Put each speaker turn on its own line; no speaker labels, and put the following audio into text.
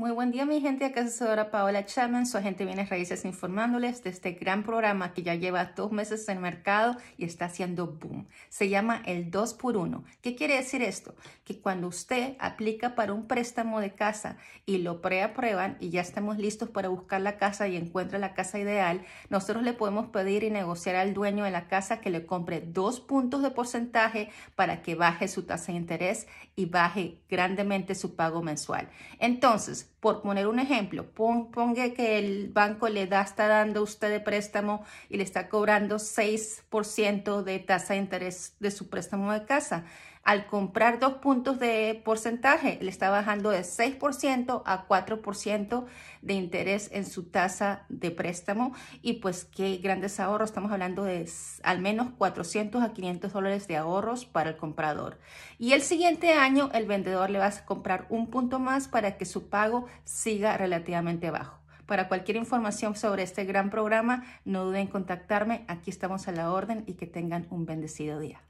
Muy buen día mi gente, acá asesora Paola Chapman, su agente Bienes Raíces informándoles de este gran programa que ya lleva dos meses en el mercado y está haciendo boom. Se llama el 2 x 1 ¿Qué quiere decir esto? Que cuando usted aplica para un préstamo de casa y lo preaprueban y ya estamos listos para buscar la casa y encuentra la casa ideal, nosotros le podemos pedir y negociar al dueño de la casa que le compre dos puntos de porcentaje para que baje su tasa de interés y baje grandemente su pago mensual. Entonces, por poner un ejemplo, ponga que el banco le da, está dando usted de préstamo y le está cobrando 6% de tasa de interés de su préstamo de casa al comprar dos puntos de porcentaje, le está bajando de 6% a 4% de interés en su tasa de préstamo. Y pues qué grandes ahorros, estamos hablando de al menos 400 a 500 dólares de ahorros para el comprador. Y el siguiente año el vendedor le va a comprar un punto más para que su pago siga relativamente bajo. Para cualquier información sobre este gran programa, no duden en contactarme. Aquí estamos a la orden y que tengan un bendecido día.